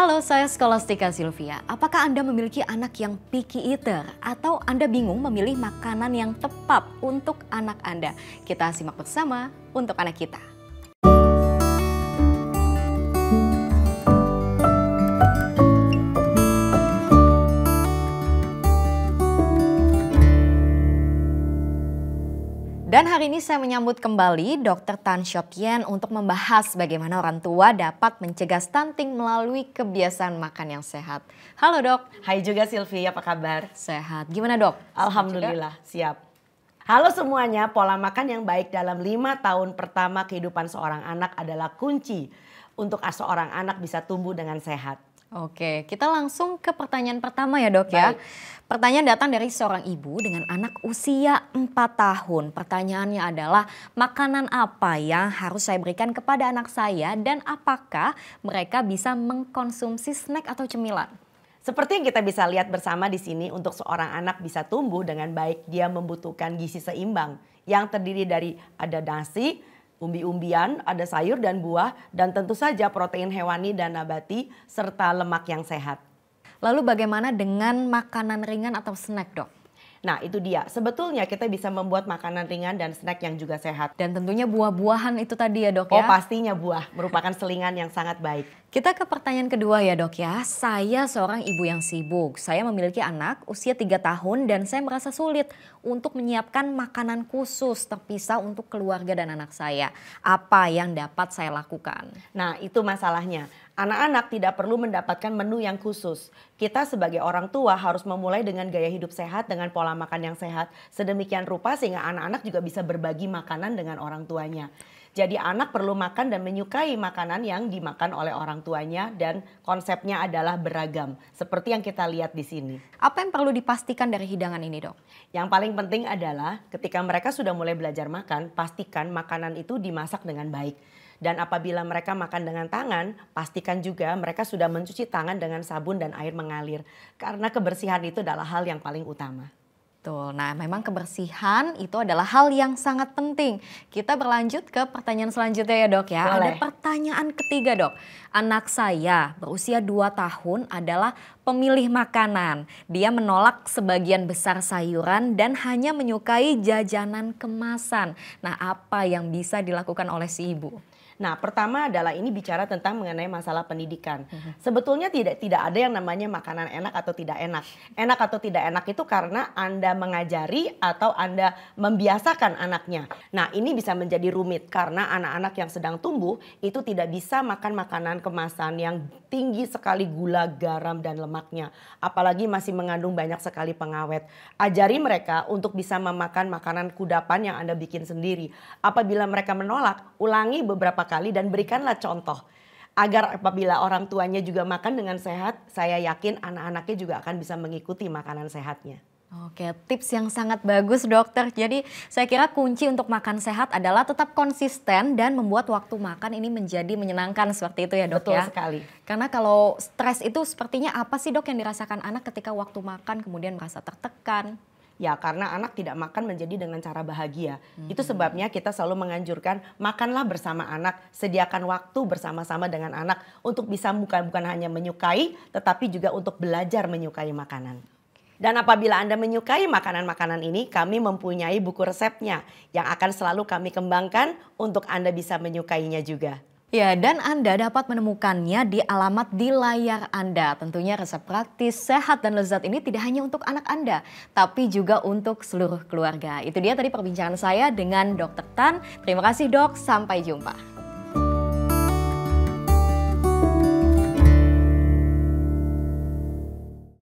Halo, saya Skolastika Silvia. Apakah Anda memiliki anak yang picky eater atau Anda bingung memilih makanan yang tepat untuk anak Anda? Kita simak bersama untuk anak kita. Dan hari ini saya menyambut kembali Dr. Tan Shopien untuk membahas bagaimana orang tua dapat mencegah stunting melalui kebiasaan makan yang sehat. Halo dok. Hai juga Silvi, apa kabar? Sehat. Gimana dok? Alhamdulillah, siap. Halo semuanya, pola makan yang baik dalam lima tahun pertama kehidupan seorang anak adalah kunci untuk seorang anak bisa tumbuh dengan sehat. Oke, kita langsung ke pertanyaan pertama ya dok ya. Baik. ya. Pertanyaan datang dari seorang ibu dengan anak usia 4 tahun. Pertanyaannya adalah makanan apa yang harus saya berikan kepada anak saya dan apakah mereka bisa mengkonsumsi snack atau cemilan? Seperti yang kita bisa lihat bersama di sini untuk seorang anak bisa tumbuh dengan baik dia membutuhkan gizi seimbang yang terdiri dari ada nasi, umbi-umbian, ada sayur dan buah dan tentu saja protein hewani dan nabati serta lemak yang sehat. Lalu bagaimana dengan makanan ringan atau snack dok? Nah itu dia, sebetulnya kita bisa membuat makanan ringan dan snack yang juga sehat. Dan tentunya buah-buahan itu tadi ya dok ya? Oh pastinya buah, merupakan selingan yang sangat baik. Kita ke pertanyaan kedua ya dok ya. Saya seorang ibu yang sibuk, saya memiliki anak usia 3 tahun dan saya merasa sulit untuk menyiapkan makanan khusus terpisah untuk keluarga dan anak saya. Apa yang dapat saya lakukan? Nah itu masalahnya, Anak-anak tidak perlu mendapatkan menu yang khusus. Kita sebagai orang tua harus memulai dengan gaya hidup sehat dengan pola makan yang sehat. Sedemikian rupa sehingga anak-anak juga bisa berbagi makanan dengan orang tuanya. Jadi anak perlu makan dan menyukai makanan yang dimakan oleh orang tuanya dan konsepnya adalah beragam. Seperti yang kita lihat di sini. Apa yang perlu dipastikan dari hidangan ini dok? Yang paling penting adalah ketika mereka sudah mulai belajar makan, pastikan makanan itu dimasak dengan baik dan apabila mereka makan dengan tangan, pastikan juga mereka sudah mencuci tangan dengan sabun dan air mengalir. Karena kebersihan itu adalah hal yang paling utama. Betul. Nah, memang kebersihan itu adalah hal yang sangat penting. Kita berlanjut ke pertanyaan selanjutnya ya, Dok ya. Boleh. Ada pertanyaan ketiga, Dok. Anak saya berusia 2 tahun adalah pemilih makanan. Dia menolak sebagian besar sayuran dan hanya menyukai jajanan kemasan. Nah, apa yang bisa dilakukan oleh si ibu? Nah, pertama adalah ini bicara tentang mengenai masalah pendidikan. Mhm. Sebetulnya tidak tidak ada yang namanya makanan enak atau tidak enak. Enak atau tidak enak itu karena Anda mengajari atau Anda membiasakan anaknya. Nah, ini bisa menjadi rumit karena anak-anak yang sedang tumbuh itu tidak bisa makan makanan kemasan yang tinggi sekali gula, garam dan lemaknya. Apalagi masih mengandung banyak sekali pengawet. Ajari mereka untuk bisa memakan makanan kudapan yang Anda bikin sendiri. Apabila mereka menolak, ulangi beberapa kali dan berikanlah contoh agar apabila orang tuanya juga makan dengan sehat, saya yakin anak-anaknya juga akan bisa mengikuti makanan sehatnya. Oke, tips yang sangat bagus dokter. Jadi saya kira kunci untuk makan sehat adalah tetap konsisten dan membuat waktu makan ini menjadi menyenangkan seperti itu ya dok Betul ya. Betul sekali. Karena kalau stres itu sepertinya apa sih dok yang dirasakan anak ketika waktu makan kemudian merasa tertekan? Ya karena anak tidak makan menjadi dengan cara bahagia. hmm. Itu sebabnya kita selalu menganjurkan makanlah bersama anak, sediakan waktu bersama-sama dengan anak untuk bisa bukan bukan hanya menyukai, tetapi juga untuk belajar menyukai makanan. Dan apabila Anda menyukai makanan-makanan ini, kami mempunyai buku resepnya yang akan selalu kami kembangkan untuk Anda bisa menyukainya juga. Ya, dan Anda dapat menemukannya di alamat di layar Anda. Tentunya resep praktis, sehat, dan lezat ini tidak hanya untuk anak Anda, tapi juga untuk seluruh keluarga. Itu dia tadi perbincangan saya dengan Dr. Tan. Terima kasih dok, sampai jumpa.